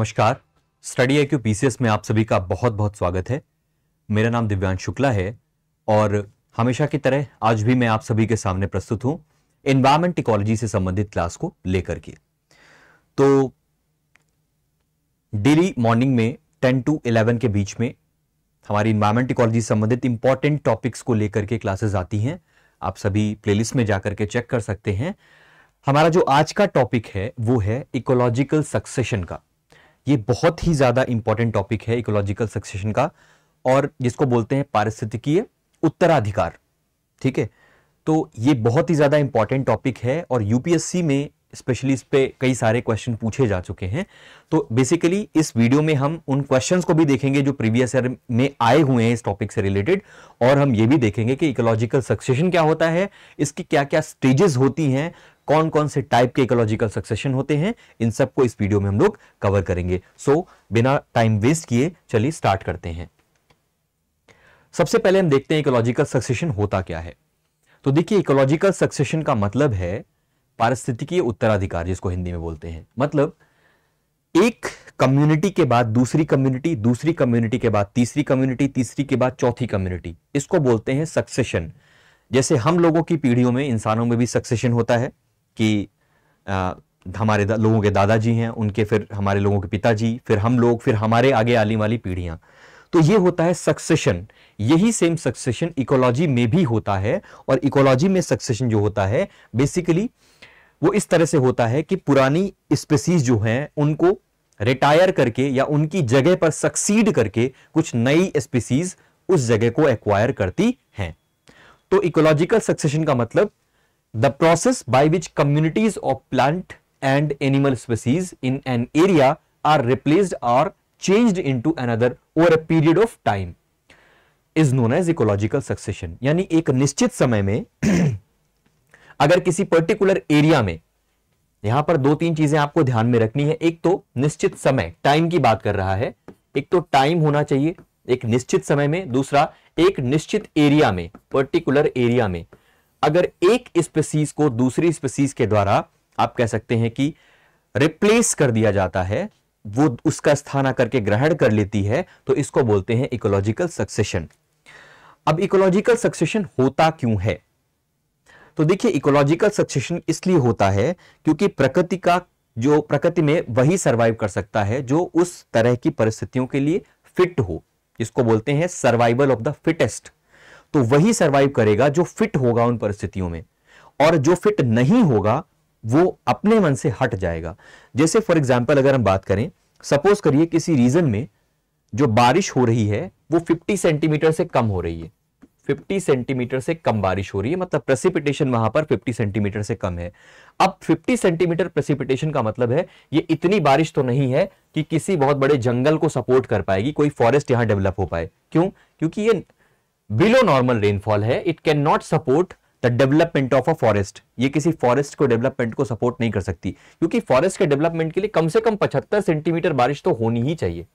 नमस्कार study I Q PCS में आप सभी का बहुत बहुत स्वागत है मेरा नाम दिव्यांश शुक्ला है और हमेशा की तरह आज भी मैं आप सभी के सामने प्रस्तुत हूं इन्वायरमेंट इकोलॉजी से संबंधित क्लास को लेकर के तो डेली मॉर्निंग में टेन टू इलेवन के बीच में हमारी इन्वायरमेंट इकोलॉजी से संबंधित इंपॉर्टेंट टॉपिक्स को लेकर के क्लासेस आती हैं आप सभी प्लेलिस्ट में जाकर के चेक कर सकते हैं हमारा जो आज का टॉपिक है वो है इकोलॉजिकल सक्सेशन का ये बहुत ही ज़्यादा इंपॉर्टेंट टॉपिक है इकोलॉजिकल सक्सेशन का और जिसको बोलते हैं पारिस्थितिकीय उत्तराधिकार ठीक है तो ये बहुत ही ज़्यादा इंपॉर्टेंट टॉपिक है और यूपीएससी में स्पेशली इस पे कई सारे क्वेश्चन पूछे जा चुके हैं तो बेसिकली इस वीडियो में हम उन क्वेश्चंस को भी देखेंगे जो प्रीवियस ईयर में आए हुए हैं इस टॉपिक से रिलेटेड और हम ये भी देखेंगे कि इकोलॉजिकल सक्सेशन क्या होता है इसकी क्या क्या स्टेजेस होती हैं कौन कौन से टाइप के इकोलॉजिकल सक्सेशन होते हैं इन सबको इस वीडियो में हम लोग कवर करेंगे सो so, बिना टाइम वेस्ट किए चलिए स्टार्ट करते हैं सबसे पहले हम देखते हैं इकोलॉजिकल सक्सेशन होता क्या है तो देखिए इकोलॉजिकल सक्सेशन का मतलब है पारिस्थितिकीय उत्तराधिकार जिसको हिंदी में बोलते हैं मतलब एक कम्युनिटी के बाद दूसरी कम्युनिटी दूसरी कम्युनिटी के बाद तीसरी कम्युनिटी तीसरी के बाद चौथी कम्युनिटी इसको बोलते हैं सक्सेशन जैसे हम लोगों की पीढ़ियों में इंसानों में भी सक्सेशन होता है कि आ, हमारे लोगों के दादाजी हैं उनके फिर हमारे लोगों के पिताजी फिर हम लोग फिर हमारे आगे आने वाली पीढ़ियां तो ये होता है सक्सेशन यही सेम सक्सेशन इकोलॉजी में भी होता है और इकोलॉजी में सक्सेशन जो होता है बेसिकली वो इस तरह से होता है कि पुरानी स्पेसीज जो हैं उनको रिटायर करके या उनकी जगह पर सक्सीड करके कुछ नई स्पीसीज उस जगह को एक्वायर करती हैं तो इकोलॉजिकल सक्सेशन का मतलब the process by which communities of plant and animal species in an area are replaced or changed into another over a period of time is known as ecological succession यानी एक निश्चित समय में अगर किसी particular area में यहां पर दो तीन चीजें आपको ध्यान में रखनी है एक तो निश्चित समय टाइम की बात कर रहा है एक तो टाइम होना चाहिए एक निश्चित समय में दूसरा एक निश्चित एरिया में पर्टिकुलर एरिया में अगर एक स्पेसीज को दूसरी स्पेसीज के द्वारा आप कह सकते हैं कि रिप्लेस कर दिया जाता है वो उसका स्थान आकर के ग्रहण कर लेती है तो इसको बोलते हैं इकोलॉजिकल सक्सेशन अब इकोलॉजिकल सक्सेशन होता क्यों है तो देखिए इकोलॉजिकल सक्सेशन इसलिए होता है क्योंकि प्रकृति का जो प्रकृति में वही सर्वाइव कर सकता है जो उस तरह की परिस्थितियों के लिए फिट हो जिसको बोलते हैं सर्वाइवल ऑफ द फिटेस्ट तो वही सर्वाइव करेगा जो फिट होगा उन परिस्थितियों में और जो फिट नहीं होगा वो अपने मन से हट जाएगा जैसे फॉर एग्जाम्पल अगर हम बात करें सपोज करिए किसी रीजन में जो बारिश हो रही है वो 50 सेंटीमीटर से कम हो रही है 50 सेंटीमीटर से कम बारिश हो रही है मतलब प्रेसिपिटेशन वहां पर 50 सेंटीमीटर से कम है अब 50 सेंटीमीटर प्रेसिपिटेशन का मतलब है ये इतनी बारिश तो नहीं है कि किसी बहुत बड़े जंगल को सपोर्ट कर पाएगी कोई फॉरेस्ट यहां डेवलप हो पाए क्यों क्योंकि ये बिलो नॉर्मल रेनफॉल है it can not support the development of a forest ये किसी फॉरेस्ट को डेवलपमेंट को सपोर्ट नहीं कर सकती क्योंकि फॉरेस्ट के डेवलपमेंट के लिए कम से कम पचहत्तर सेंटीमीटर बारिश तो होनी ही चाहिए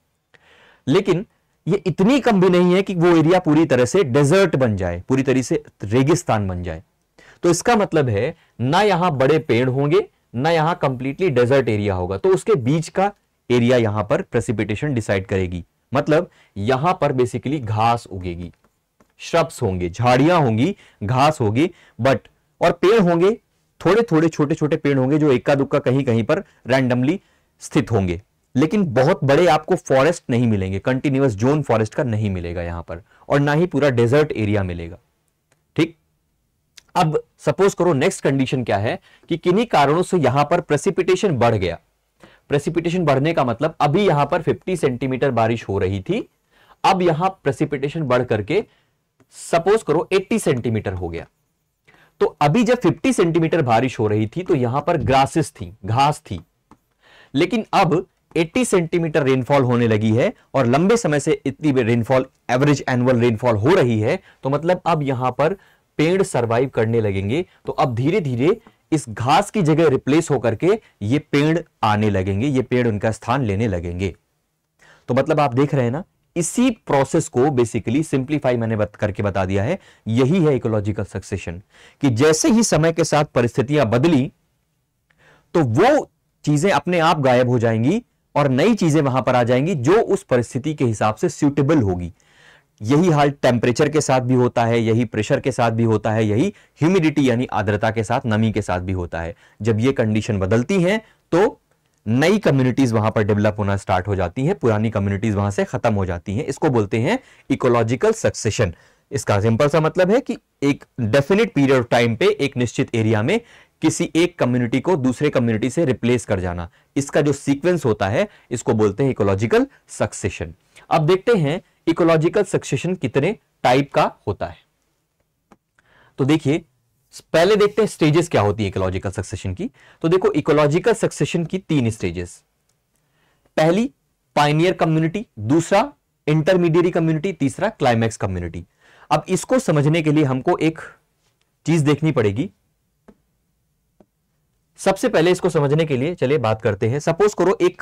लेकिन ये इतनी कम भी नहीं है कि वो एरिया पूरी तरह से डेजर्ट बन जाए पूरी तरह से रेगिस्तान बन जाए तो इसका मतलब है ना यहां बड़े पेड़ होंगे ना यहां कंप्लीटली डेजर्ट एरिया होगा तो उसके बीच का एरिया यहां पर प्रेसिपिटेशन डिसाइड करेगी मतलब यहां पर बेसिकली घास उगेगी श्रब्स होंगे झाड़ियां होंगी घास होगी बट और पेड़ होंगे थोड़े थोड़े छोटे छोटे पेड़ होंगे जो इक्का दुक्का कहीं कहीं पर रैंडमली स्थित होंगे लेकिन बहुत बड़े आपको फॉरेस्ट नहीं मिलेंगे कंटिन्यूस जोन फॉरेस्ट का नहीं मिलेगा यहां पर और ना ही पूरा डेजर्ट एरिया मिलेगा ठीक अब सपोज करो नेक्स्ट कंडीशन क्या है कि किन्हीं कारणों से यहां पर प्रेसिपिटेशन बढ़ गया प्रेसिपिटेशन बढ़ने का मतलब अभी यहां पर 50 सेंटीमीटर बारिश हो रही थी अब यहां प्रेसिपिटेशन बढ़ करके सपोज करो 80 सेंटीमीटर हो गया तो अभी जब 50 सेंटीमीटर बारिश हो रही थी तो यहां पर ग्रासेस थी घास थी लेकिन अब 80 सेंटीमीटर रेनफॉल होने लगी है और लंबे समय से इतनी रेनफॉल एवरेज एनुअल रेनफॉल हो रही है तो मतलब अब यहां पर पेड़ सरवाइव करने लगेंगे तो अब धीरे धीरे इस घास की जगह रिप्लेस होकर के ये पेड़ आने लगेंगे ये पेड़ उनका स्थान लेने लगेंगे तो मतलब आप देख रहे हैं ना इसी प्रोसेस को बेसिकली सिंप्लीफाई मैंने बत, करके बता दिया है यही है इकोलॉजिकल सक्सेशन कि जैसे ही समय के साथ परिस्थितियां बदली तो वो चीजें अपने आप गायब हो जाएंगी और नई चीजें वहां पर आ जाएंगी जो उस परिस्थिति के हिसाब से सूटेबल होगी यही हाल टेम्परेचर के साथ भी होता है यही प्रेशर के साथ भी होता है यही ह्यूमिडिटी यानी आर्द्रता के साथ नमी के साथ भी होता है जब ये कंडीशन बदलती हैं तो नई कम्युनिटीज वहां पर डेवलप होना स्टार्ट हो जाती हैं पुरानी कम्युनिटीज वहां से खत्म हो जाती हैं इसको बोलते हैं इकोलॉजिकल सक्सेशन इसका सिंपल सा मतलब है कि एक डेफिनेट पीरियड ऑफ टाइम पे एक निश्चित एरिया में किसी एक कम्युनिटी को दूसरे कम्युनिटी से रिप्लेस कर जाना इसका जो सीक्वेंस होता है इसको बोलते हैं इकोलॉजिकल सक्सेशन अब देखते हैं इकोलॉजिकल सक्सेशन कितने टाइप का होता है तो देखिए पहले देखते हैं स्टेजेस क्या होती है इकोलॉजिकल सक्सेशन की तो देखो इकोलॉजिकल सक्सेशन की तीन स्टेजेस पहली पाइनियर कम्युनिटी दूसरा इंटरमीडिएट कम्युनिटी तीसरा क्लाइमैक्स कम्युनिटी अब इसको समझने के लिए हमको एक चीज देखनी पड़ेगी सबसे पहले इसको समझने के लिए चलिए बात करते हैं सपोज करो एक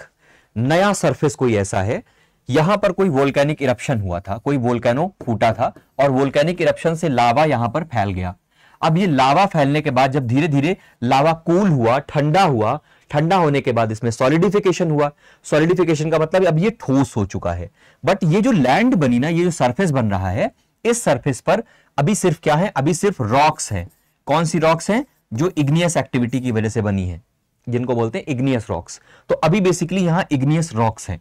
नया सरफेस कोई ऐसा है यहां पर कोई वोल्केनिक इरप्शन हुआ था कोई वोल्केनो फूटा था और वोल्केनिक इरप्शन से लावा यहां पर फैल गया अब ये लावा फैलने के बाद जब धीरे धीरे लावा कूल हुआ ठंडा हुआ ठंडा होने के बाद इसमें सॉलिडिफिकेशन हुआ सॉलिडिफिकेशन का मतलब अब ये ठोस हो चुका है बट ये जो लैंड बनी ना ये जो सरफेस बन रहा है इस सरफेस पर अभी सिर्फ क्या है अभी सिर्फ रॉक्स है कौन सी रॉक्स है जो इग्नियस एक्टिविटी की वजह से बनी है जिनको बोलते हैं इग्नियस रॉक्स तो अभी बेसिकली यहां इग्नियस रॉक्स हैं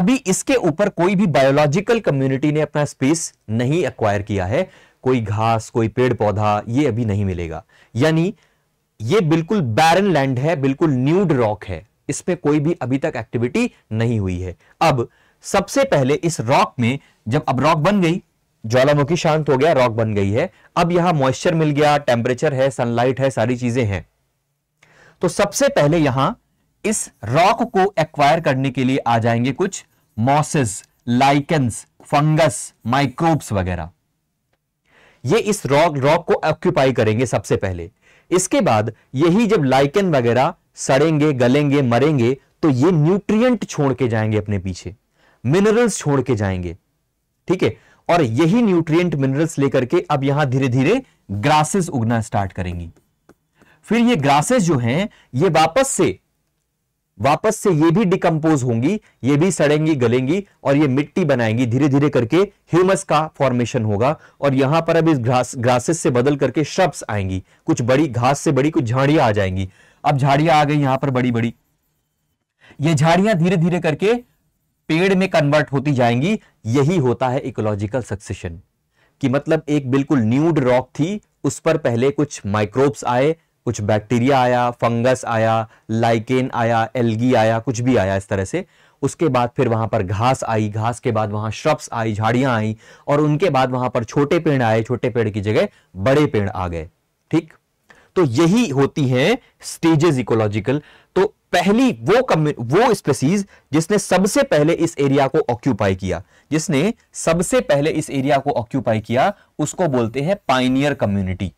अभी इसके ऊपर कोई भी बायोलॉजिकल कम्युनिटी ने अपना स्पेस नहीं एक्वायर किया है कोई घास कोई पेड़ पौधा ये अभी नहीं मिलेगा यानी ये बिल्कुल बैरन लैंड है बिल्कुल न्यूड रॉक है इस पर कोई भी अभी तक एक्टिविटी नहीं हुई है अब सबसे पहले इस रॉक में जब अब रॉक बन गई ज्वालामुखी शांत हो गया रॉक बन गई है अब यहां मॉइस्चर मिल गया टेम्परेचर है सनलाइट है सारी चीजें हैं तो सबसे पहले यहां इस रॉक को एक्वायर करने के लिए आ जाएंगे कुछ मॉसेस लाइकेंस फंगस माइक्रोब्स वगैरह ये इस रॉक रॉक को ऑक्यूपाई करेंगे सबसे पहले इसके बाद यही जब लाइकन वगैरह सड़ेंगे गलेंगे मरेंगे तो ये न्यूट्रिएंट छोड़ के जाएंगे अपने पीछे मिनरल्स छोड़ के जाएंगे ठीक है और यही न्यूट्रिएंट मिनरल्स लेकर के अब यहां धीरे धीरे ग्रासेस उगना स्टार्ट करेंगी फिर ये ग्रासेस जो हैं ये वापस से वापस से ये भी डिकम्पोज होंगी ये भी सड़ेंगी गलेंगी और ये मिट्टी बनाएंगी धीरे धीरे करके ह्यूमस का फॉर्मेशन होगा और यहां पर अब इस ग्रास ग्रासेस से बदल करके श्रब्स आएंगी कुछ बड़ी घास से बड़ी कुछ झाड़ियां आ जाएंगी अब झाड़ियां आ गई यहां पर बड़ी बड़ी ये झाड़ियां धीरे धीरे करके पेड़ में कन्वर्ट होती जाएंगी यही होता है इकोलॉजिकल सक्सेशन कि मतलब एक बिल्कुल न्यूड रॉक थी उस पर पहले कुछ माइक्रोब्स आए कुछ बैक्टीरिया आया फंगस आया लाइकेन आया एल्गी आया कुछ भी आया इस तरह से उसके बाद फिर वहां पर घास आई घास के बाद वहां श्रब्स आई झाड़ियां आई और उनके बाद वहां पर छोटे पेड़ आए छोटे पेड़ की जगह बड़े पेड़ आ गए ठीक तो यही होती है स्टेजेस इकोलॉजिकल पहली वो कम्यू वो स्पेसीज जिसने सबसे पहले इस एरिया को ऑक्यूपाई किया जिसने सबसे पहले इस एरिया को ऑक्यूपाई किया उसको बोलते हैं पाइनियर कम्युनिटी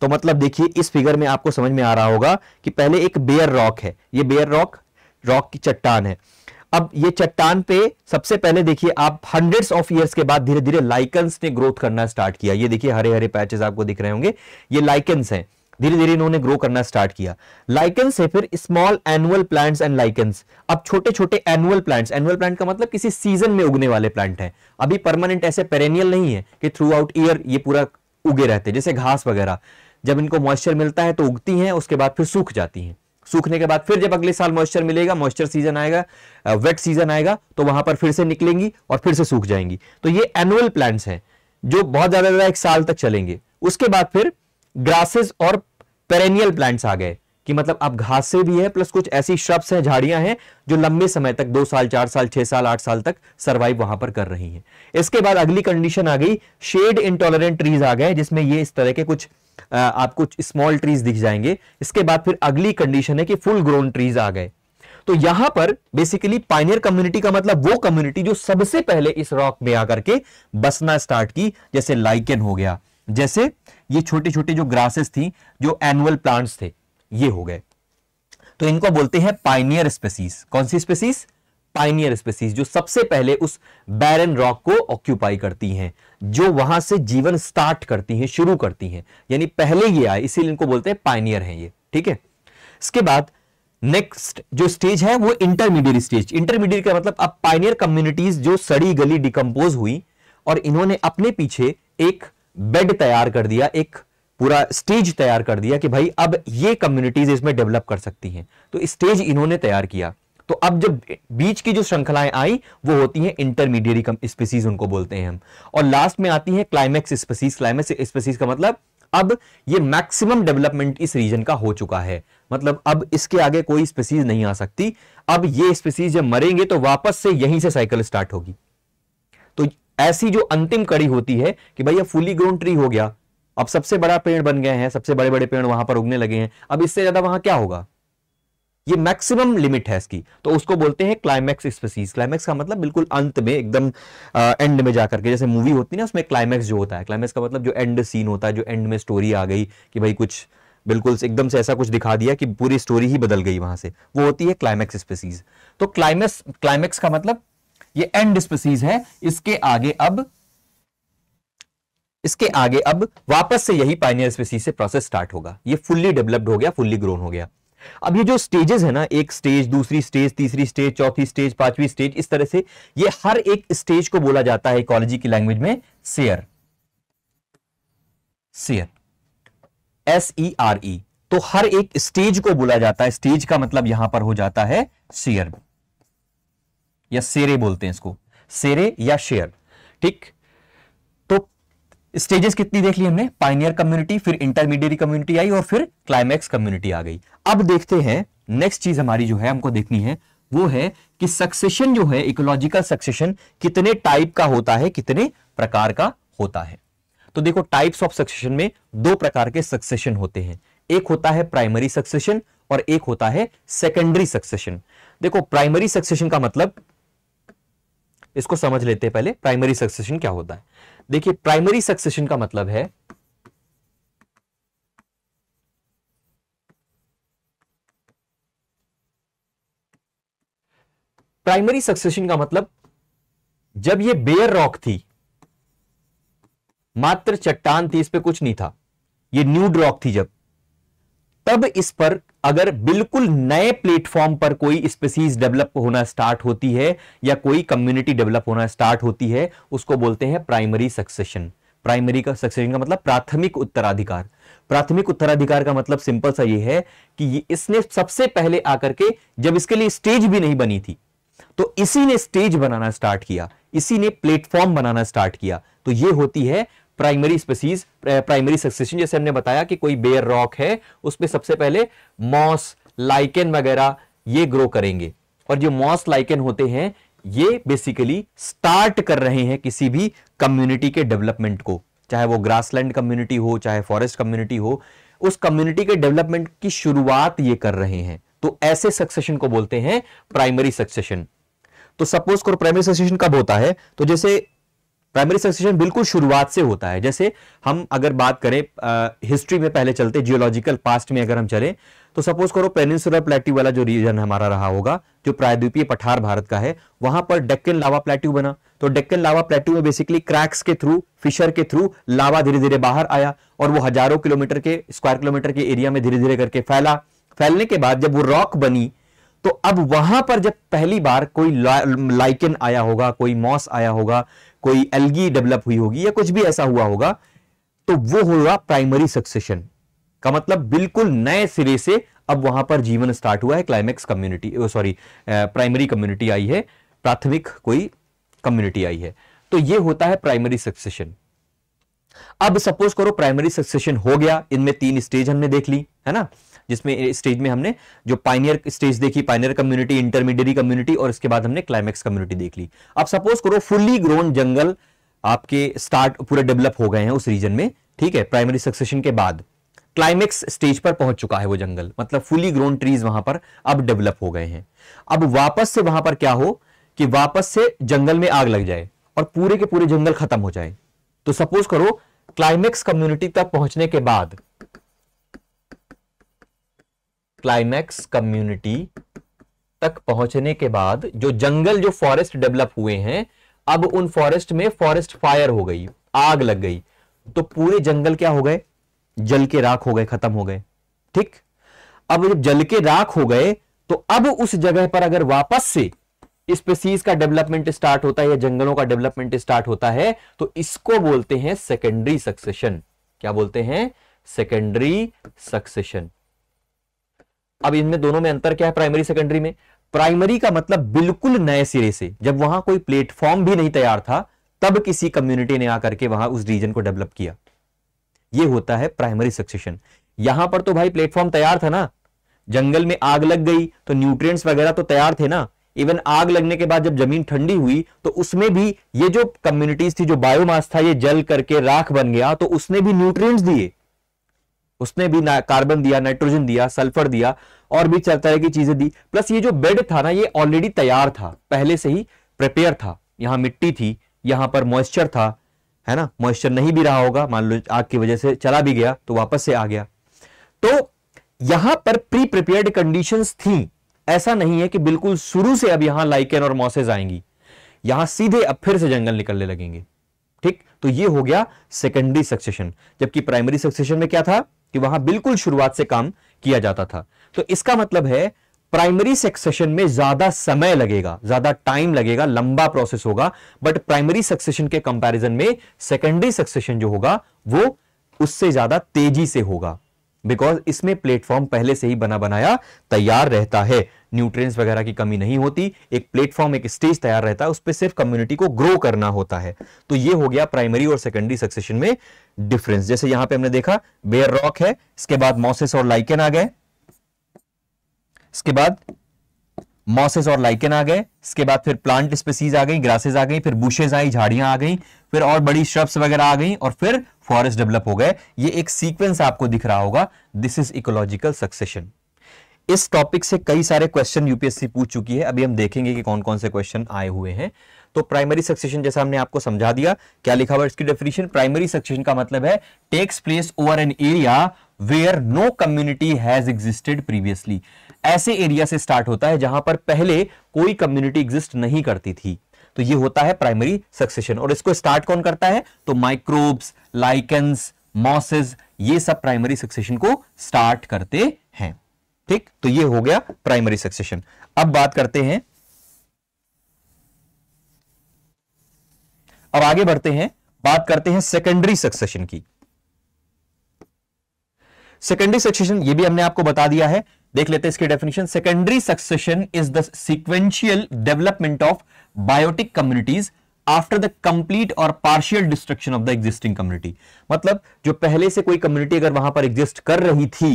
तो मतलब देखिए इस फिगर में आपको समझ में आ रहा होगा कि पहले एक बेयर रॉक है ये बेयर रॉक रॉक की चट्टान है अब ये चट्टान पे सबसे पहले देखिए आप हंड्रेड्स ऑफ इयर्स के बाद धीरे धीरे लाइकन्स ने ग्रोथ करना स्टार्ट किया ये देखिए हरे हरे पैचेस आपको दिख रहे होंगे ये लाइकन्स हैं धीरे धीरे इन्होंने ग्रो करना स्टार्ट किया लाइकन है फिर small annual plants and lichens अब छोटे छोटे एनुअल प्लांट्स एनुअल प्लांट का मतलब किसी सीजन में उगने वाले प्लांट हैं अभी परमानेंट ऐसे पेरेनियल नहीं है कि थ्रू आउट ईयर ये पूरा उगे रहते हैं जैसे घास वगैरह जब इनको मॉइस्चर मिलता है तो उगती हैं उसके बाद फिर सूख जाती हैं सूखने के बाद फिर जब अगले साल मॉइस्चर मिलेगा मॉइस्चर सीजन आएगा वेट सीजन आएगा तो वहां पर फिर से निकलेंगी और फिर से सूख जाएंगी तो ये एनुअल प्लांट्स हैं जो बहुत ज्यादा ज्यादा एक साल तक चलेंगे उसके बाद फिर ग्रासेस और पेरेनियल प्लांट्स आ गए कि मतलब अब से भी है प्लस कुछ ऐसी श्रब्स हैं झाड़ियां हैं जो लंबे समय तक दो साल चार साल छह साल आठ साल तक सर्वाइव वहां पर कर रही हैं इसके बाद अगली कंडीशन आ गई शेड इंटॉलरेंट ट्रीज आ गए जिसमें ये इस तरह के कुछ आपको स्मॉल ट्रीज दिख जाएंगे इसके बाद फिर अगली कंडीशन है कि फुल ग्रोन ट्रीज आ गए तो यहां पर बेसिकली पाइनियर कम्युनिटी का मतलब वो कम्युनिटी जो सबसे पहले इस रॉक में आकर के बसना स्टार्ट की जैसे लाइकन हो गया जैसे ये छोटे छोटे जो ग्रासेस थी जो एनुअल प्लांट्स थे ये हो गए तो इनको बोलते हैं पाइनियर स्पेसीज कौन सी स्पेसीज पाइनियर स्पेसीज जो सबसे पहले उस बैरन रॉक को ऑक्यूपाई करती हैं जो वहां से जीवन स्टार्ट करती हैं शुरू करती हैं यानी पहले ये आए इसीलिए इनको बोलते हैं पाइनियर हैं ये ठीक है इसके बाद नेक्स्ट जो स्टेज है वो इंटरमीडिएट स्टेज इंटरमीडिएट का मतलब अब पाइनियर कम्युनिटीज जो सड़ी गली डिकम्पोज हुई और इन्होंने अपने पीछे एक बेड तैयार कर दिया एक पूरा स्टेज तैयार कर दिया कि भाई अब ये कम्युनिटीज इसमें डेवलप कर सकती हैं तो स्टेज इन्होंने तैयार किया तो अब जब बीच की जो श्रृंखलाएं आई वो होती हैं इंटरमीडिएट स्पीसीज उनको बोलते हैं हम और लास्ट में आती है क्लाइमेक्स स्पीसीज क्लाइमेक्स स्पीसीज का मतलब अब ये मैक्सिमम डेवलपमेंट इस रीजन का हो चुका है मतलब अब इसके आगे कोई स्पीसीज नहीं आ सकती अब ये स्पीसीज जब मरेंगे तो वापस से यहीं से साइकिल स्टार्ट होगी ऐसी जो अंतिम कड़ी होती है कि भाई ये फुली ग्रोन ट्री हो गया अब सबसे बड़ा पेड़ बन गए हैं सबसे बड़े बड़े पेड़ वहां पर उगने लगे हैं अब इससे ज्यादा वहां क्या होगा ये मैक्सिमम लिमिट है इसकी तो उसको बोलते हैं क्लाइमैक्स स्पेसीज क्लाइमैक्स का मतलब बिल्कुल अंत में एकदम एंड में जाकर के जैसे मूवी होती है ना उसमें क्लाइमैक्स जो होता है क्लाइमैक्स का मतलब जो एंड सीन होता है जो एंड में स्टोरी आ गई कि भाई कुछ बिल्कुल एकदम से ऐसा कुछ दिखा दिया कि पूरी स्टोरी ही बदल गई वहां से वो होती है क्लाइमैक्स स्पेसीज तो क्लाइमैक्स क्लाइमैक्स का मतलब ये एंड स्पेसीज है इसके आगे अब इसके आगे अब वापस से यही पाइनियर स्पेसीज से प्रोसेस स्टार्ट होगा ये फुल्ली डेवलप्ड हो गया फुल्ली ग्रोन हो गया अब ये जो स्टेजेस है ना एक स्टेज दूसरी स्टेज तीसरी स्टेज चौथी स्टेज पांचवी स्टेज इस तरह से ये हर एक स्टेज को बोला जाता है इकोलॉजी की लैंग्वेज में sere sere S E R E तो हर एक स्टेज को बोला जाता है स्टेज का मतलब यहां पर हो जाता है सेयर या सेरे बोलते हैं इसको सेरे या शेयर ठीक तो स्टेजेस कितनी देख ली हमने पाइनियर कम्युनिटी फिर इंटरमीडिएट कम्युनिटी आई और फिर क्लाइमैक्स कम्युनिटी आ गई अब देखते हैं नेक्स्ट चीज हमारी जो है हमको देखनी है वो है कि सक्सेशन जो है इकोलॉजिकल सक्सेशन कितने टाइप का होता है कितने प्रकार का होता है तो देखो टाइप्स ऑफ सक्सेशन में दो प्रकार के सक्सेशन होते हैं एक होता है प्राइमरी सक्सेशन और एक होता है सेकेंडरी सक्सेशन देखो प्राइमरी सक्सेशन का मतलब इसको समझ लेते हैं पहले प्राइमरी सक्सेशन क्या होता है देखिए प्राइमरी सक्सेशन का मतलब है प्राइमरी सक्सेशन का मतलब जब ये बेयर रॉक थी मात्र चट्टान थी इस पर कुछ नहीं था ये न्यूड रॉक थी जब तब इस पर अगर बिल्कुल नए प्लेटफॉर्म पर कोई स्पेसीज डेवलप होना स्टार्ट होती है या कोई कम्युनिटी डेवलप होना स्टार्ट होती है उसको बोलते हैं प्राइमरी सक्सेशन प्राइमरी का सक्सेशन का मतलब प्राथमिक उत्तराधिकार प्राथमिक उत्तराधिकार का मतलब सिंपल सा ये है कि इसने सबसे पहले आकर के जब इसके लिए स्टेज भी नहीं बनी थी तो इसी ने स्टेज बनाना स्टार्ट किया इसी ने प्लेटफॉर्म बनाना स्टार्ट किया तो ये होती है प्राइमरी स्पेसीज प्राइमरी सक्सेशन जैसे हमने बताया कि कोई बेयर रॉक है उसमें सबसे पहले मॉस लाइकेन वगैरह ये ग्रो करेंगे और जो मॉस लाइकेन होते हैं ये बेसिकली स्टार्ट कर रहे हैं किसी भी कम्युनिटी के डेवलपमेंट को चाहे वो ग्रासलैंड कम्युनिटी हो चाहे फॉरेस्ट कम्युनिटी हो उस कम्युनिटी के डेवलपमेंट की शुरुआत ये कर रहे हैं तो ऐसे सक्सेशन को बोलते हैं प्राइमरी सक्सेशन तो सपोज करो प्राइमरी सक्सेशन कब होता है तो जैसे प्राइमरी सक्सेशन बिल्कुल शुरुआत से होता है जैसे हम अगर बात करें हिस्ट्री में पहले चलते जियोलॉजिकल पास्ट में अगर हम चलें तो सपोज करो पेनिसुलर प्लेट्यू वाला जो रीजन हमारा रहा होगा जो प्रायद्वीपीय पठार भारत का है वहां पर डेक्कन लावा प्लेट्यू बना तो डेक्कन लावा प्लेट्यू में बेसिकली क्रैक्स के थ्रू फिशर के थ्रू लावा धीरे धीरे बाहर आया और वो हजारों किलोमीटर के स्क्वायर किलोमीटर के एरिया में धीरे धीरे करके फैला फैलने के बाद जब वो रॉक बनी तो अब वहां पर जब पहली बार कोई ला, लाइकन आया होगा कोई मॉस आया होगा कोई एलगी डेवलप हुई होगी या कुछ भी ऐसा हुआ होगा तो वो होगा प्राइमरी सक्सेशन का मतलब बिल्कुल नए सिरे से अब वहां पर जीवन स्टार्ट हुआ है climax community sorry primary community आई है प्राथमिक कोई कम्युनिटी आई है तो ये होता है प्राइमरी सक्सेशन अब सपोज करो प्राइमरी सक्सेशन हो गया इनमें तीन स्टेज हमने देख ली है ना जिसमें स्टेज में हमने जो पाइनियर स्टेज देखी पाइनियर कम्युनिटी इंटरमीडिएट कम्युनिटी और इसके बाद हमने क्लाइमेक्स कम्युनिटी देख ली अब सपोज करो फुल्ली ग्रोन जंगल आपके स्टार्ट पूरे डेवलप हो गए हैं उस रीजन में ठीक है प्राइमरी सक्सेशन के बाद क्लाइमेक्स स्टेज पर पहुंच चुका है वो जंगल मतलब फुली ग्रोन ट्रीज वहां पर अब डेवलप हो गए हैं अब वापस से वहां पर क्या हो कि वापस से जंगल में आग लग जाए और पूरे के पूरे जंगल खत्म हो जाए तो सपोज करो क्लाइमेक्स कम्युनिटी तक पहुंचने के बाद क्लाइमैक्स कम्युनिटी तक पहुंचने के बाद जो जंगल जो फॉरेस्ट डेवलप हुए हैं अब उन फॉरेस्ट में फॉरेस्ट फायर हो गई आग लग गई तो पूरे जंगल क्या हो गए जल के राख हो गए खत्म हो गए ठीक अब जब जल के राख हो गए तो अब उस जगह पर अगर वापस से स्पेसीज का डेवलपमेंट स्टार्ट होता है या जंगलों का डेवलपमेंट स्टार्ट होता है तो इसको बोलते हैं सेकेंडरी सक्सेशन क्या बोलते हैं सेकेंडरी सक्सेशन अब इनमें दोनों में अंतर क्या है प्राइमरी सेकेंडरी में प्राइमरी का मतलब बिल्कुल नए सिरे से जब वहां कोई प्लेटफॉर्म भी नहीं तैयार था तब किसी कम्युनिटी ने आकर के वहां उस रीजन को डेवलप किया ये होता है प्राइमरी सक्सेशन यहां पर तो भाई प्लेटफॉर्म तैयार था ना जंगल में आग लग गई तो न्यूट्रिएंट्स वगैरह तो तैयार थे ना इवन आग लगने के बाद जब जमीन ठंडी हुई तो उसमें भी ये जो कम्युनिटीज थी जो बायोमास था ये जल करके राख बन गया तो उसने भी न्यूट्रिएंट्स दिए उसने भी कार्बन दिया नाइट्रोजन दिया सल्फर दिया और भी तरह की चीजें दी प्लस ये जो बेड था ना ये ऑलरेडी तैयार था पहले से ही प्रिपेयर था यहां मिट्टी थी यहां पर मॉइस्चर था है ना मॉइस्चर नहीं भी रहा होगा मान लो आग की वजह से चला भी गया तो वापस से आ गया तो यहां पर प्री प्रिपेयर्ड कंडीशन थी ऐसा नहीं है कि बिल्कुल शुरू से अब यहां लाइकेन और मॉसेज आएंगी यहां सीधे अब फिर से जंगल निकलने लगेंगे ठीक तो ये हो गया सेकेंडरी सक्सेशन जबकि प्राइमरी सक्सेशन में क्या था कि वहां बिल्कुल शुरुआत से काम किया जाता था तो इसका मतलब है प्राइमरी सक्सेशन में ज्यादा समय लगेगा ज्यादा टाइम लगेगा लंबा प्रोसेस होगा बट प्राइमरी सक्सेशन के कंपैरिजन में सेकेंडरी सक्सेशन जो होगा वो उससे ज्यादा तेजी से होगा बिकॉज इसमें प्लेटफॉर्म पहले से ही बना बनाया तैयार रहता है न्यूट्रिएंट्स वगैरह की कमी नहीं होती एक प्लेटफॉर्म एक स्टेज तैयार रहता है उस पर सिर्फ कम्युनिटी को ग्रो करना होता है तो ये हो गया प्राइमरी और सेकेंडरी सक्सेशन में डिफरेंस जैसे यहां पे हमने देखा बेयर रॉक है इसके बाद मॉसेस और लाइकेन आ गए इसके बाद मॉसेस और लाइकेन आ गए इसके बाद फिर प्लांट स्पेसीज आ गई ग्रासेस आ गई फिर बुशेज आई झाड़ियां आ गई फिर और बड़ी श्रब्स वगैरह आ गई और फिर फॉरेस्ट डेवलप हो गए ये एक सीक्वेंस आपको दिख रहा होगा दिस इज इकोलॉजिकल सक्सेशन इस टॉपिक से कई सारे क्वेश्चन यूपीएससी पूछ चुकी है अभी हम देखेंगे कि कौन कौन से क्वेश्चन आए हुए हैं तो प्राइमरी सक्सेशन जैसा हमने आपको समझा दिया क्या लिखा हुआ इसकी डेफिनेशन प्राइमरी सक्सेशन का मतलब है takes place over an area where no community has existed previously ऐसे एरिया से स्टार्ट होता है जहां पर पहले कोई कम्युनिटी एग्जिस्ट नहीं करती थी तो ये होता है प्राइमरी सक्सेशन और इसको स्टार्ट कौन करता है तो माइक्रोब्स लाइकेंस मॉसेस ये सब प्राइमरी सक्सेशन को स्टार्ट करते हैं ठीक तो ये हो गया प्राइमरी सक्सेशन अब बात करते हैं अब आगे बढ़ते हैं बात करते हैं सेकेंडरी सक्सेशन की सेकेंडरी सक्सेशन ये भी हमने आपको बता दिया है देख लेते हैं इसकी definition secondary succession is the sequential development of biotic communities after the complete और partial destruction of the existing community मतलब जो पहले से कोई कम्युनिटी अगर वहां पर एग्जिस्ट कर रही थी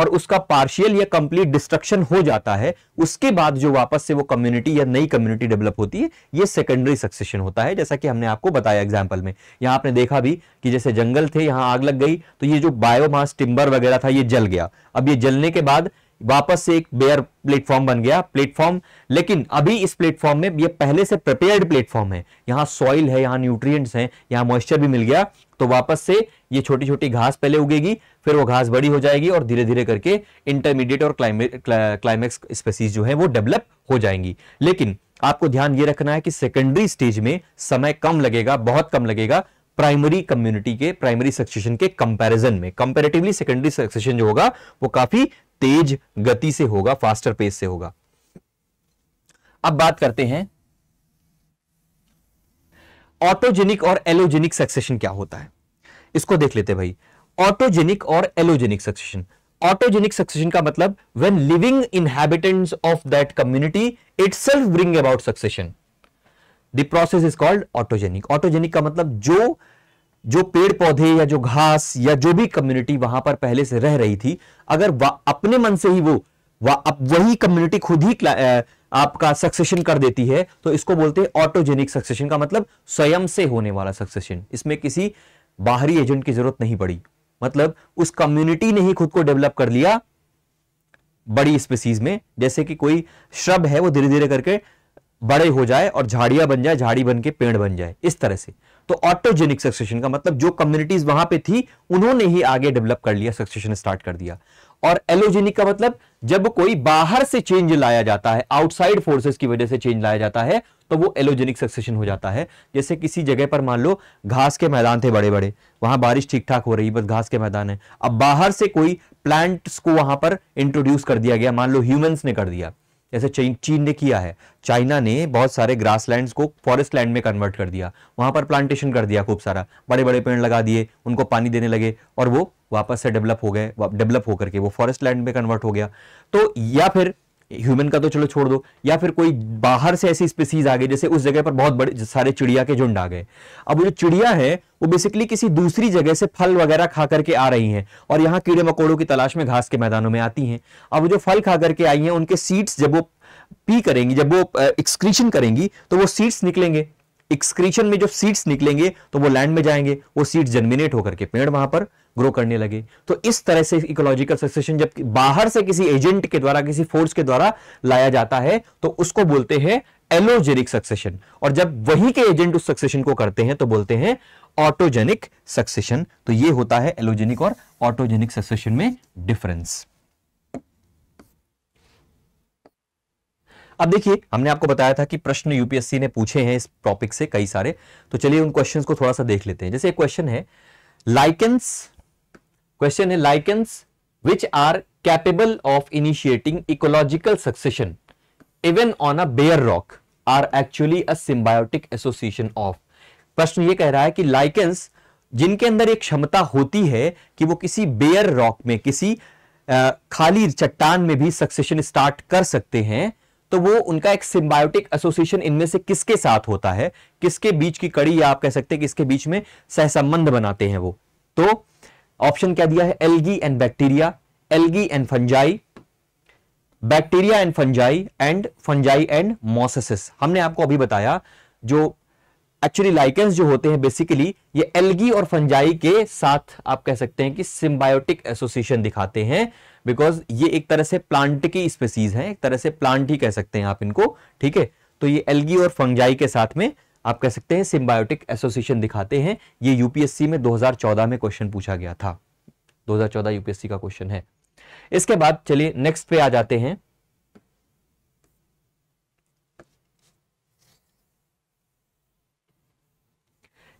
और उसका पार्शियल या कंप्लीट डिस्ट्रक्शन हो जाता है उसके बाद जो वापस से वो कम्युनिटी या नई कम्युनिटी डेवलप होती है ये सेकेंडरी सक्सेशन होता है जैसा कि हमने आपको बताया एग्जाम्पल में यहाँ आपने देखा भी कि जैसे जंगल थे यहाँ आग लग गई तो ये जो बायोमास टिम्बर वगैरह था ये जल गया अब ये जलने के बाद वापस से एक बेयर प्लेटफॉर्म बन गया प्लेटफॉर्म लेकिन अभी इस प्लेटफॉर्म में ये पहले से प्रिपेयर्ड प्लेटफॉर्म है यहाँ सॉइल है यहाँ न्यूट्रिएंट्स हैं यहाँ मॉइस्चर भी मिल गया तो वापस से ये छोटी छोटी घास पहले उगेगी फिर वो घास बड़ी हो जाएगी और धीरे धीरे करके इंटरमीडिएट और क्लाइमैक्स स्पेसीज जो है वो डेवलप हो जाएंगी लेकिन आपको ध्यान ये रखना है कि सेकेंडरी स्टेज में समय कम लगेगा बहुत कम लगेगा प्राइमरी कम्युनिटी के प्राइमरी सक्सेशन के कंपैरिजन में कंपैरेटिवली सेकेंडरी सक्सेशन जो होगा वो काफी तेज गति से होगा फास्टर पेस से होगा अब बात करते हैं ऑटोजेनिक और एलोजेनिक सक्सेशन क्या होता है इसको देख लेते भाई ऑटोजेनिक और एलोजेनिक सक्सेशन ऑटोजेनिक सक्सेशन का मतलब when living inhabitants of that community itself bring about succession the process is called autogenic autogenic का मतलब जो जो पेड़ पौधे या जो घास या जो भी कम्युनिटी वहां पर पहले से रह रही थी अगर अपने मन से ही वो अब वही कम्युनिटी खुद ही आपका सक्सेशन कर देती है तो इसको बोलते हैं ऑटोजेनिक सक्सेशन का मतलब स्वयं से होने वाला सक्सेशन इसमें किसी बाहरी एजेंट की जरूरत नहीं पड़ी मतलब उस कम्युनिटी ने ही खुद को डेवलप कर लिया बड़ी स्पेसीज में जैसे कि कोई श्रब है वो धीरे धीरे करके बड़े हो जाए और झाड़ियां बन जाए झाड़ी बन के पेड़ बन जाए इस तरह से तो ऑटोजेनिक सक्सेशन का मतलब जो कम्युनिटीज वहां पे थी उन्होंने ही आगे डेवलप कर लिया सक्सेशन स्टार्ट कर दिया और एलोजेनिक का मतलब जब कोई बाहर से चेंज लाया जाता है आउटसाइड फोर्सेस की वजह से चेंज लाया जाता है तो वो एलोजेनिक सक्सेशन हो जाता है जैसे किसी जगह पर मान लो घास के मैदान थे बड़े बड़े वहां बारिश ठीक ठाक हो रही बस घास के मैदान है अब बाहर से कोई प्लांट्स को वहां पर इंट्रोड्यूस कर दिया गया मान लो ह्यूमंस ने कर दिया जैसे चीन ने किया है चाइना ने बहुत सारे लैंड को फॉरेस्ट लैंड में कन्वर्ट कर दिया वहां पर प्लांटेशन कर दिया खूब सारा बड़े बड़े पेड़ लगा दिए उनको पानी देने लगे और वो वापस से डेवलप हो गए डेवलप होकर के वो फॉरेस्ट लैंड में कन्वर्ट हो गया तो या फिर ह्यूमन का तो चलो छोड़ दो या फिर कोई बाहर से ऐसी स्पीसीज आ गई जैसे उस जगह पर बहुत बड़े सारे चिड़िया के झुंड आ गए अब वो जो चिड़िया है वो बेसिकली किसी दूसरी जगह से फल वगैरह खा करके आ रही हैं और यहाँ कीड़े मकोड़ों की तलाश में घास के मैदानों में आती हैं अब जो फल खा करके आई हैं उनके सीड्स जब वो पी करेंगी जब वो एक्सक्रीशन करेंगी तो वो सीड्स निकलेंगे एक्सक्रीशन में जब सीड्स निकलेंगे तो वो लैंड में जाएंगे वो सीड्स जर्मिनेट होकर के पेड़ वहां पर ग्रो करने लगे तो इस तरह से इकोलॉजिकल सक्सेशन जब बाहर से किसी एजेंट के द्वारा किसी फोर्स के द्वारा लाया जाता है तो उसको बोलते हैं एलोजेनिक सक्सेशन और जब वही के एजेंट उस सक्सेशन को करते हैं तो बोलते हैं ऑटोजेनिक सक्सेशन तो ये होता है एलोजेनिक और ऑटोजेनिक सक्सेशन में डिफरेंस अब देखिए हमने आपको बताया था कि प्रश्न यूपीएससी ने पूछे हैं इस टॉपिक से कई सारे तो चलिए उन क्वेश्चंस को थोड़ा सा देख लेते हैं जैसे एक क्वेश्चन है लाइकेंस क्वेश्चन है lichens which are capable of initiating ecological succession even on a bare rock are actually a symbiotic association of प्रश्न ये कह रहा है कि लाइकेंस जिनके अंदर एक क्षमता होती है कि वो किसी बेयर रॉक में किसी खाली चट्टान में भी सक्सेशन स्टार्ट कर सकते हैं तो वो उनका एक सिंबायोटिक एसोसिएशन इनमें से किसके साथ होता है किसके बीच की कड़ी या आप कह सकते हैं किसके बीच में सहसंबंध बनाते हैं वो तो ऑप्शन क्या दिया है algae and bacteria algae and fungi bacteria and fungi and fungi and mosses हमने आपको अभी बताया जो एक्चुअली लाइकेंस जो होते हैं बेसिकली ये एल्गी और फंजाई के साथ आप कह सकते हैं कि सिम्बायोटिक एसोसिएशन दिखाते हैं बिकॉज ये एक तरह से प्लांट की स्पेसीज है एक तरह से प्लांट ही कह सकते हैं आप इनको ठीक है तो ये एल्गी और फंजाई के साथ में आप कह सकते हैं सिम्बायोटिक एसोसिएशन दिखाते हैं ये यूपीएससी में 2014 में क्वेश्चन पूछा गया था 2014 यूपीएससी का क्वेश्चन है इसके बाद चलिए नेक्स्ट पे आ जाते हैं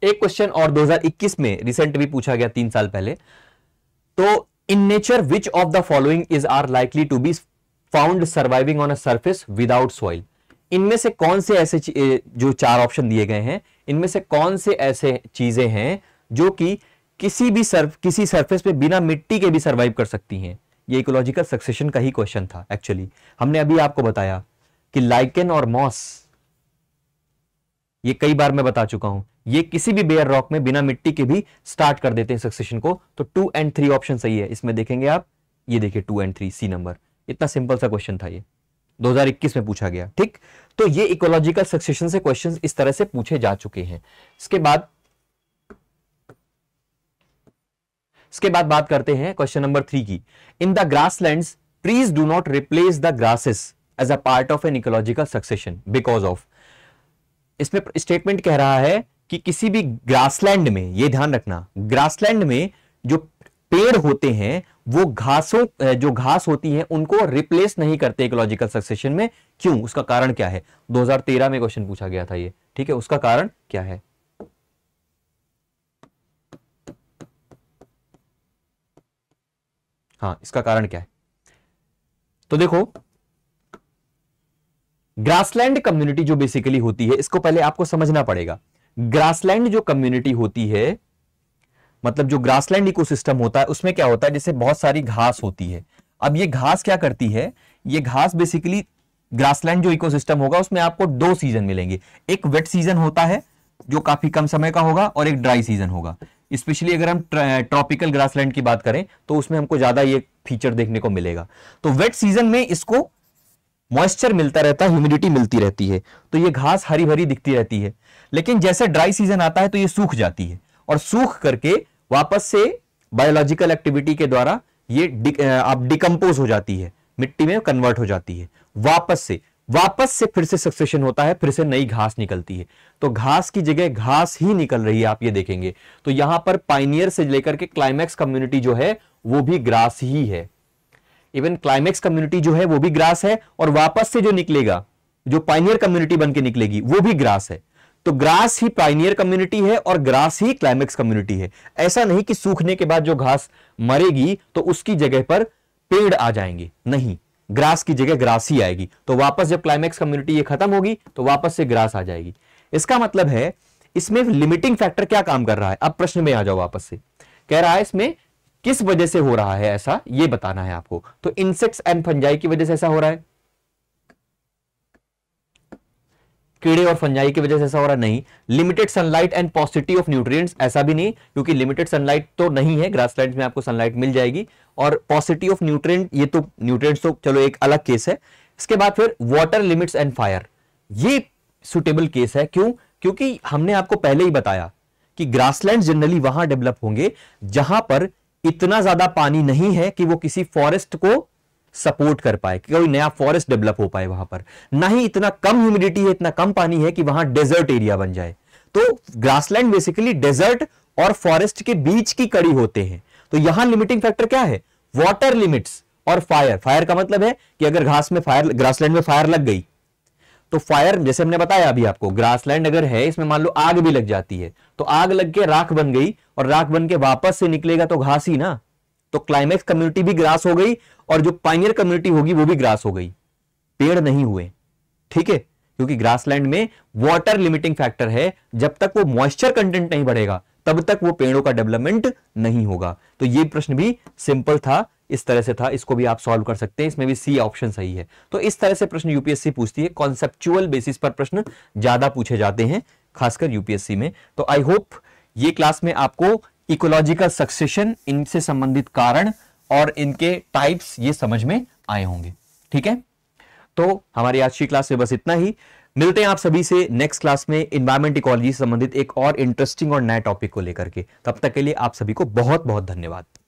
एक क्वेश्चन और 2021 में रिसेंट भी पूछा गया तीन साल पहले तो in nature which of the following is are likely to be found surviving on a surface without soil इनमें से कौन से ऐसे जो चार ऑप्शन दिए गए हैं इनमें से कौन से ऐसे चीजें हैं जो कि किसी भी सर्फ किसी सरफेस पे बिना मिट्टी के भी सरवाइव कर सकती हैं ये इकोलॉजिकल सक्सेशन का ही क्वेश्चन था एक्चुअली हमने अभी आपको बताया कि लाइकेन और मॉस ये कई बार मैं बता चुका हूं ये किसी भी बेयर रॉक में बिना मिट्टी के भी स्टार्ट कर देते हैं सक्सेशन को तो टू एंड थ्री ऑप्शन सही है इसमें देखेंगे आप ये देखिए टू एंड थ्री सी नंबर इतना सिंपल सा क्वेश्चन था यह 2021 में पूछा गया ठीक तो ये इकोलॉजिकल सक्सेशन से क्वेश्चंस इस तरह से पूछे जा चुके हैं इसके बाद इसके बाद बात करते हैं क्वेश्चन नंबर थ्री की in the grassland trees do not replace the grasses as a part of an ecological succession because of इसमें स्टेटमेंट कह रहा है कि किसी भी ग्रासलैंड में यह ध्यान रखना ग्रासलैंड में जो पेड़ होते हैं वो घासों जो घास होती है उनको रिप्लेस नहीं करते इकोलॉजिकल सक्सेशन में क्यों उसका कारण क्या है 2013 में क्वेश्चन पूछा गया था ये ठीक है उसका कारण क्या है हाँ इसका कारण क्या है तो देखो ग्रासलैंड कम्युनिटी जो बेसिकली होती है इसको पहले आपको समझना पड़ेगा ग्रासलैंड जो कम्युनिटी होती है मतलब जो ग्रासलैंड इकोसिस्टम होता है उसमें क्या होता है जैसे बहुत सारी घास होती है अब ये घास क्या करती है ये घास बेसिकली ग्रासलैंड जो इकोसिस्टम होगा उसमें आपको दो सीजन मिलेंगे एक वेट सीजन होता है जो काफी कम समय का होगा और एक ड्राई सीजन होगा स्पेशली अगर हम ट्रॉपिकल ग्रासलैंड की बात करें तो उसमें हमको ज्यादा ये फीचर देखने को मिलेगा तो वेट सीजन में इसको मॉइस्चर मिलता रहता है ह्यूमिडिटी मिलती रहती है तो ये घास हरी भरी दिखती रहती है लेकिन जैसे ड्राई सीजन आता है तो ये सूख जाती है और सूख करके वापस से बायोलॉजिकल एक्टिविटी के द्वारा ये डिक, आप डिकम्पोज हो जाती है मिट्टी में कन्वर्ट हो जाती है वापस से वापस से फिर से सक्सेशन होता है फिर से नई घास निकलती है तो घास की जगह घास ही निकल रही है आप ये देखेंगे तो यहां पर पाइनियर से लेकर के क्लाइमैक्स कम्युनिटी जो है वो भी ग्रास ही है इवन क्लाइमेक्स कम्युनिटी जो है वो भी ग्रास है और वापस से जो निकलेगा जो पाइनियर कम्युनिटी बनकर निकलेगी वो भी ग्रास है तो ग्रास ही पाइनियर कम्युनिटी है और ग्रास ही क्लाइमेक्स कम्युनिटी है ऐसा नहीं कि सूखने के बाद जो घास मरेगी तो उसकी जगह पर पेड़ आ जाएंगे नहीं ग्रास की जगह ग्रास ही आएगी तो वापस जब क्लाइमेक्स कम्युनिटी ये खत्म होगी तो वापस से ग्रास आ जाएगी इसका मतलब है इसमें लिमिटिंग फैक्टर क्या काम कर रहा है अब प्रश्न में आ जाओ वापस से कह रहा है इसमें किस वजह से हो रहा है ऐसा ये बताना है आपको तो इंसेक्ट्स एंड फंजाई की वजह से ऐसा हो रहा है कीड़े और फंजाई की वजह से ऐसा हो रहा नहीं limited sunlight and paucity of nutrients ऐसा भी नहीं क्योंकि लिमिटेड सनलाइट तो नहीं है ग्रासलैंड में आपको सनलाइट मिल जाएगी और पॉसिटी ऑफ न्यूट्रिएंट ये तो न्यूट्रिएंट्स तो चलो एक अलग केस है इसके बाद फिर वाटर लिमिट्स एंड फायर ये सुटेबल केस है क्यों क्योंकि हमने आपको पहले ही बताया कि ग्रासलैंड जनरली वहां डेवलप होंगे जहां पर इतना ज्यादा पानी नहीं है कि वो किसी फॉरेस्ट को सपोर्ट कर पाए कोई नया फॉरेस्ट डेवलप हो पाए वहां पर ना ही इतना कम ह्यूमिडिटी है इतना कम पानी है कि वहां डेजर्ट एरिया बन जाए तो ग्रासलैंड बेसिकली डेजर्ट और फॉरेस्ट के बीच की कड़ी होते हैं तो यहां लिमिटिंग फैक्टर क्या है वाटर लिमिट्स और फायर फायर का मतलब है कि अगर घास में फायर ग्रासलैंड में फायर लग गई तो फायर जैसे हमने बताया अभी आपको ग्रासलैंड अगर है इसमें मान लो आग भी लग जाती है तो आग लग के राख बन गई और राख बन के वापस से निकलेगा तो घास ही ना तो क्लाइमेक्स कम्युनिटी भी ग्रास हो गई और जो पाइनियर कम्युनिटी होगी वो भी ग्रास हो गई पेड़ नहीं हुए ठीक है क्योंकि ग्रासलैंड में वाटर लिमिटिंग फैक्टर है जब तक वो मॉइस्चर कंटेंट नहीं बढ़ेगा तब तक वो पेड़ों का डेवलपमेंट नहीं होगा तो ये प्रश्न भी सिंपल था इस तरह से था इसको भी आप सॉल्व कर सकते हैं इसमें भी सी ऑप्शन सही है तो इस तरह से प्रश्न यूपीएससी पूछती है कॉन्सेप्चुअल बेसिस पर प्रश्न ज्यादा पूछे जाते हैं खासकर यूपीएससी में तो आई होप ये क्लास में आपको इकोलॉजिकल सक्सेशन इनसे संबंधित कारण और इनके टाइप्स ये समझ में आए होंगे ठीक है तो हमारी आज की क्लास में बस इतना ही मिलते हैं आप सभी से नेक्स्ट क्लास में इन्वायरमेंट इकोलॉजी से संबंधित एक और इंटरेस्टिंग और नया टॉपिक को लेकर के तब तक के लिए आप सभी को बहुत बहुत धन्यवाद